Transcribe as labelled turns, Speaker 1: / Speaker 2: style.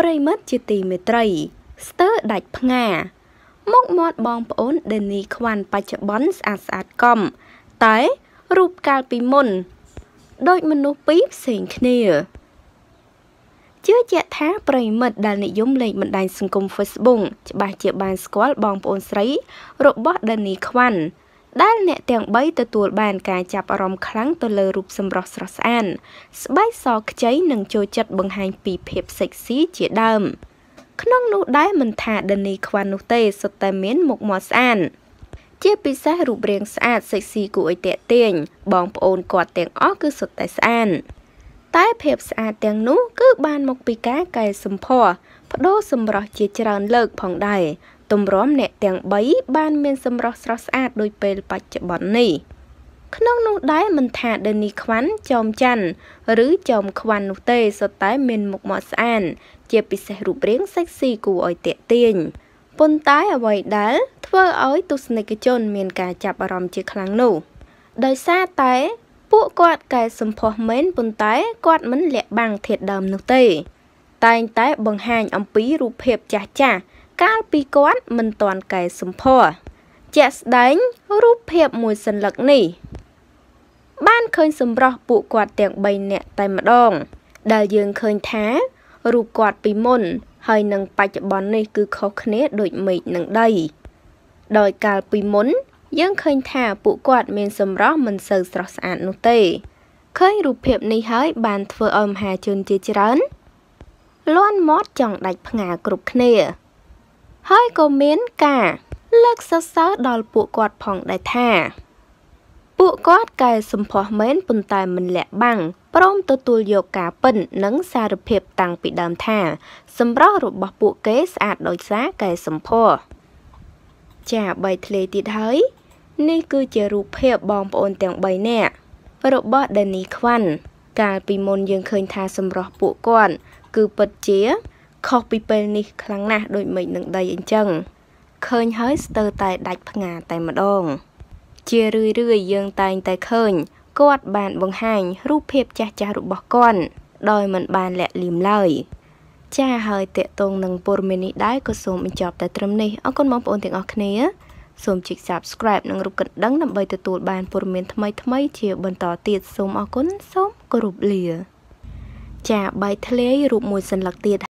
Speaker 1: ប្រិមិត្តជាទីមេត្រី ស្ទើដាច់ផ្ងាមុខមាត់បងប្អូនដេនីខ្វាន់បច្ចុប្បន្នស្អាតស្អាតកំ តែរូបកាលពីមុនដូចមនុស្សពីរផ្សេងគ្នាជឿជាក់ថាប្រិមិត្តដែលនិយមលេងបណ្ដាញសង្គម Facebook ច្បាស់ជាបានស្គាល់បងប្អូនស្រីរបស់ដេនីខ្វាន់ដែលអ្នកទាំង3ទទួលបានការចាប់អារម្មណ៍ខ្លាំងទៅលើរូបសម្រស់ស្រស់ស្អាតស្បែកសខ្ចីនិងចូលចិត្តបង្ហាញពីភាពសិចស៊ីជាដើមក្នុងនោះដែរមិនថាដេនី ខ្វាន់នោះទេសុទ្ធតែមានមុខមាត់ស្អាតជាពិសេសរូបរាងស្អាតសិចស៊ីគួរឲ្យទាក់ទាញបងប្អូនគាត់ទាំងអស់គឺសុទ្ធតែស្អាតតែភាពស្អាតទាំងនោះគឺបានមកពីការកែសម្ផស្សបដូរសម្រស់ជាច្រើនលើកផងដែរទម្រាំអ្នកទាំង3បានមានសម្រស់ស្រស់ស្អាតដូចពេលបច្ចុប្បន្ននេះ ក្នុងនោះដែរមិនថាដេនីខ្វាន់ចោមច័ន្ទឬចោមខ្វាន់នោះទេសុទ្ធតែ មានមុខមាត់ស្អាតជាពិសេសរូបរាងសិចស៊ីគួរឲ្យទាក់ទាញប៉ុន្តែអ្វីដែល ធ្វើឲ្យទស្សនិកជនមានការចាប់អារម្មណ៍ជាខ្លាំងនោះដោយសារតែពួកគាត់កែសម្ផស្សមែនប៉ុន្តែគាត់មិនលាក់បាំងធាតដើមនោះទេ តែងតែបង្ហាញអំពីរូបភាពចាស់ចាស់កាលពីគាត់មិនទាន់កែសម្ផស្សជាក់ស្ដែងរូបភាពមួយសន្លឹកនេះ បានឃើញសម្រស់ពួកគាត់ទាំង3នាក់តែម្ដង ដែលយើងឃើញថា រូបគាត់ពីមុន ហើយនឹងបច្ចុប្បន្ននេះគឺខុសគ្នាដូចមេឃនិងដី ដោយកាលពីមុន យើងឃើញថាពួកគាត់មានសម្រស់មិនសូវស្រស់ស្អាតនោះទេឃើញរូបភាពនេះហើយ បានធ្វើឲ្យមហាជនជាច្រើនលាន់មាត់ចង់ដាច់ផ្ងាគ្រប់គ្នាហើយក៏មានការលើកសរសើរដល់ពួកគាត់ផងដែរថា ពួកគាត់កែសម្ផស្សមែនប៉ុន្តែមិនលាក់បាំងព្រមទទួលយកការពិននិងសារភាព តាំងពីដើមថា សម្រស់របស់ពួកគេស្អាតដោយសារកែសម្ផស្សចាបីធ្លេទៀតហើយ នេះគឺជារូបភាពបងប្អូនទាំង3នាក់របស់ Danny Kwan កាលពីមុនយើងឃើញថាសម្រស់ពួកគាត់ គឺពិតជាខុសពីពេលនេះខ្លាំងណាស់ដូចមេឃនឹងដីអញ្ចឹងឃើញហើយស្ទើរតែដាច់ផ្ងាតែម្ដងជារឿយរឿយយើងតែងតែឃើញគាត់បានបង្ហាញរូបភាពចាស់ចាស់របស់គាត់ដោយមិនបានលាក់លៀមឡើយ ចាហើយតេតងនឹងព័ត៌មាននេះដែរក៏សូមបញ្ចប់តែត្រឹមនេះអរគុណបងប្អូនទាំងអស់គ្នាសូមចុច Subscribe និងរូបកណ្ដឹងដើម្បីទទួល បានព័ត៌មានថ្មីៗជា បន្តទៀតសូមអរគុណសូមគោរពលា ចាបាយធ្លាយរូបមួយសន្លឹកទៀត